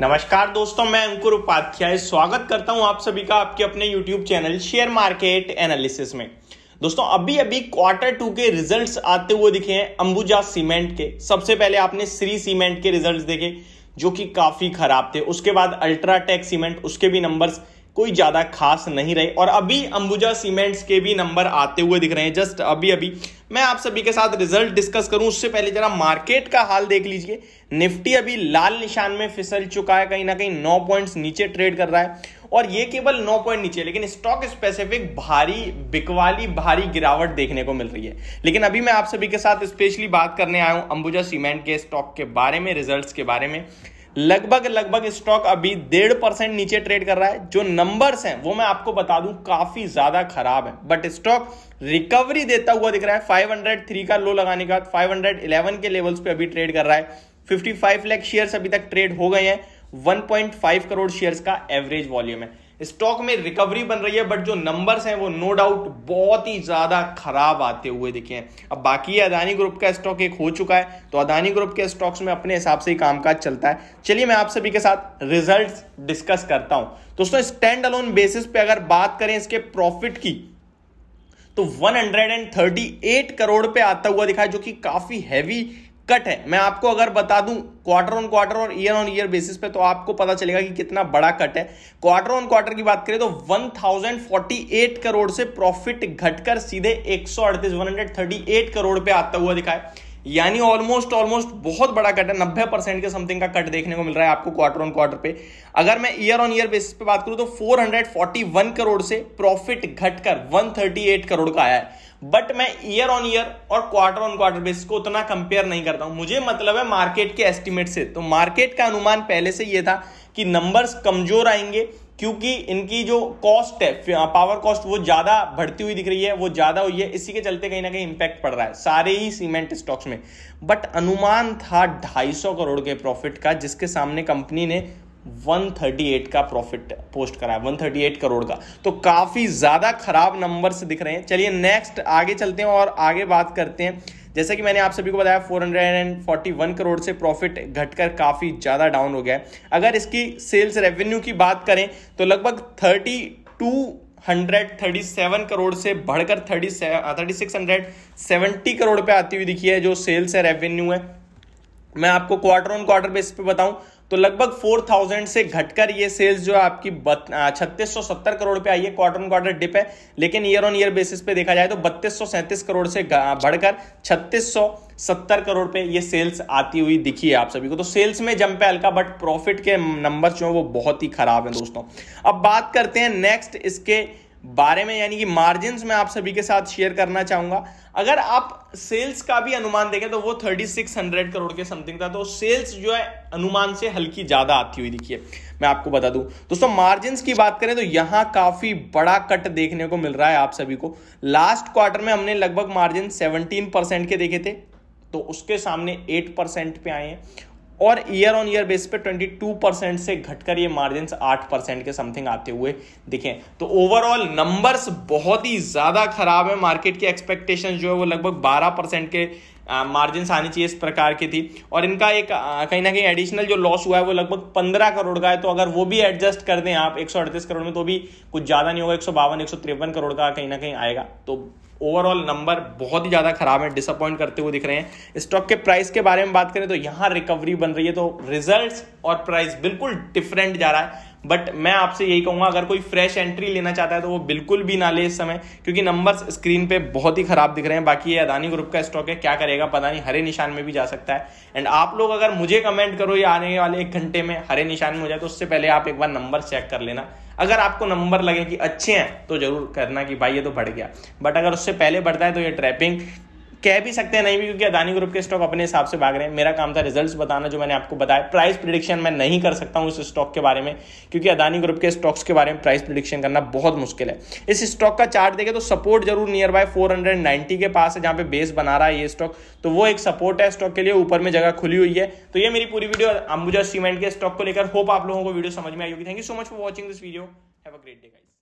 नमस्कार दोस्तों मैं अंकुर उपाध्याय स्वागत करता हूं आप सभी का आपके अपने YouTube channel share market analysis में दोस्तों अभी अभी क्वार्टर टू के रिजल्ट्स आते हुए दिखे हैं अंबुजा सीमेंट के सबसे पहले आपने श्री सीमेंट के रिजल्ट्स देखे जो कि काफी खराब थे उसके बाद अल्ट्राटेक सीमेंट उसके भी नंबर्स कोई ज्यादा खास नहीं रहे और अभी अंबुजा सीमेंट्स के भी नंबर आते हुए दिख रहे हैं जस्ट अभी अभी मैं आप सभी के साथ रिजल्ट डिस्कस करूं उससे पहले जरा मार्केट का हाल देख लीजिए निफ्टी अभी लाल निशान में फिसल चुका है कहीं ना कहीं नौ पॉइंट्स नीचे ट्रेड कर रहा है और ये केवल नौ पॉइंट नीचे लेकिन स्टॉक स्पेसिफिक भारी बिकवाली भारी गिरावट देखने को मिल रही है लेकिन अभी मैं आप सभी के साथ स्पेशली बात करने आया हूं अंबुजा सीमेंट के स्टॉक के बारे में रिजल्ट के बारे में लगभग लगभग स्टॉक अभी डेढ़ परसेंट नीचे ट्रेड कर रहा है जो नंबर्स हैं वो मैं आपको बता दूं काफी ज्यादा खराब है बट स्टॉक रिकवरी देता हुआ दिख रहा है 503 का लो लगाने फाइव हंड्रेड 511 के लेवल्स पे अभी ट्रेड कर रहा है 55 लाख शेयर्स अभी तक ट्रेड हो गए हैं 1.5 करोड़ शेयर्स का एवरेज वॉल्यूम है स्टॉक में रिकवरी बन रही है बट जो नंबर्स हैं वो नो डाउट बहुत ही ज़्यादा खराब आते हुए दिखे हैं अब बाकी अदानी ग्रुप का स्टॉक एक हो चुका है तो अदानी ग्रुप के स्टॉक्स में अपने हिसाब से ही कामकाज चलता है चलिए मैं आप सभी के साथ रिजल्ट डिस्कस करता हूं दोस्तों स्टैंड अलोन बेसिस पे अगर बात करें इसके प्रॉफिट की तो 138 करोड़ पे आता हुआ दिखा जो कि काफी हैवी कट है मैं आपको अगर बता दूं क्वार्टर ऑन क्वार्टर और ईयर ऑन ईयर बेसिस पे तो आपको पता चलेगा कि कितना बड़ा कट है क्वार्टर ऑन क्वार्टर की बात करें तो 1048 करोड़ से प्रॉफिट घटकर सीधे एक सौ करोड़ पे आता हुआ दिखाए यानी ऑलमोस्ट ऑलमोस्ट बहुत बड़ा कट है नब्बे परसेंट के समथिंग का कट देखने को मिल रहा है आपको क्वार्टर ऑन क्वार्टर पे अगर मैं ईयर ऑन ईयर बेसिस पे बात करूं तो 441 करोड़ से प्रॉफिट घटकर 138 करोड़ का आया है बट मैं ईयर ऑन ईयर और क्वार्टर ऑन क्वार्टर बेसिस को उतना कंपेयर नहीं करता हूं मुझे मतलब है मार्केट के एस्टिमेट से तो मार्केट का अनुमान पहले से यह था कि नंबर्स कमजोर आएंगे क्योंकि इनकी जो कॉस्ट है पावर कॉस्ट वो ज़्यादा बढ़ती हुई दिख रही है वो ज़्यादा हुई है इसी के चलते कहीं ना कहीं इंपैक्ट पड़ रहा है सारे ही सीमेंट स्टॉक्स में बट अनुमान था 250 करोड़ के प्रॉफिट का जिसके सामने कंपनी ने 138 का प्रॉफिट पोस्ट करा है 138 करोड़ का तो काफ़ी ज़्यादा खराब नंबर दिख रहे हैं चलिए नेक्स्ट आगे चलते हैं और आगे बात करते हैं जैसे कि मैंने आप सभी को बताया 441 करोड़ से प्रॉफिट घटकर काफ़ी ज़्यादा डाउन हो गया है अगर इसकी सेल्स रेवेन्यू की बात करें तो लगभग thirty two hundred thirty seven crore से बढ़कर thirty thirty six hundred seventy crore पे आती हुई दिखी है जो सेल्स है रेवेन्यू है मैं आपको क्वार्टर ऑन क्वार्टर बेस पे बताऊं तो लगभग 4000 से घटकर ये सेल्स जो आपकी छत्तीस करोड़ पे आई है क्वार्टर ऑन क्वार्टर डिप है लेकिन ईयर ऑन ईयर बेसिस पे देखा जाए तो बत्तीस करोड़ से बढ़कर छत्तीस सत्तर करोड़ पे ये सेल्स आती हुई दिखी है आप सभी को तो सेल्स में जंप है हल्का बट प्रॉफिट के नंबर जो है वो बहुत ही खराब है दोस्तों अब बात करते हैं नेक्स्ट इसके बारे में यानी कि मार्जिन में आप सभी के साथ शेयर करना चाहूंगा अगर आप सेल्स का भी अनुमान देखें तो वो 3600 करोड़ के समथिंग था तो सेल्स जो है अनुमान से हल्की ज्यादा आती हुई दिखी है मैं आपको बता दूं दोस्तों मार्जिन की बात करें तो यहां काफी बड़ा कट देखने को मिल रहा है आप सभी को लास्ट क्वार्टर में हमने लगभग मार्जिन सेवनटीन के देखे थे तो उसके सामने एट पे आए हैं और ईयर ऑन ईयर बेस पे 22 परसेंट से घटकर ये मार्जिन 8 परसेंट के समथिंग आते हुए दिखे तो ओवरऑल नंबर्स बहुत ही ज़्यादा खराब है मार्केट की एक्सपेक्टेशन जो है वो लगभग 12 परसेंट के मार्जिन आनी चाहिए इस प्रकार की थी और इनका एक कहीं ना कहीं एडिशनल जो लॉस हुआ है वो लगभग पंद्रह करोड़ का है तो अगर वो भी एडजस्ट कर दें आप एक करोड़ में तो भी कुछ ज़्यादा नहीं होगा एक सौ करोड़ का कहीं ना कहीं आएगा तो ओवरऑल नंबर बहुत ही ज़्यादा खराब है डिसअपॉइंट करते हुए दिख रहे हैं स्टॉक के प्राइस के बारे में बात करें तो यहाँ रिकवरी बन रही है तो रिजल्ट्स और प्राइस बिल्कुल डिफरेंट जा रहा है बट मैं आपसे यही कहूंगा अगर कोई फ्रेश एंट्री लेना चाहता है तो वो बिल्कुल भी ना ले इस समय क्योंकि नंबर्स स्क्रीन पे बहुत ही खराब दिख रहे हैं बाकी ये अदानी ग्रुप का स्टॉक है क्या करेगा पता नहीं हरे निशान में भी जा सकता है एंड आप लोग अगर मुझे कमेंट करो ये आने वाले एक घंटे में हरे निशान में हो जाए तो उससे पहले आप एक बार नंबर चेक कर लेना अगर आपको नंबर लगे कि अच्छे हैं तो जरूर करना कि भाई ये तो बढ़ गया बट अगर उससे पहले बढ़ता है तो ये ट्रैपिंग कह भी सकते हैं नहीं भी क्योंकि अदानी ग्रुप के स्टॉक अपने हिसाब से भाग रहे हैं मेरा काम था रिजल्ट्स बताना जो मैंने आपको बताया प्राइस प्रिडिक्शन मैं नहीं कर सकता हूं इस स्टॉक के बारे में क्योंकि अदानी ग्रुप के स्टॉक्स के बारे में प्राइस प्रिडिक्शन करना बहुत मुश्किल है इस स्टॉक का चार्ट देखे तो सपोर्ट जरूर नियर बाय फोर के पास है जहां पे बेस बना रहा है ये स्टॉक तो वो एक सपोर्ट है स्टॉक के लिए ऊपर में जगह खुली हुई है तो ये मेरी पूरी वीडियो अंबुजा सीमेंट के स्टॉक को लेकर होप आप लोगों को वीडियो समझ में आई होगी thank you so much for watching this video have a great day guys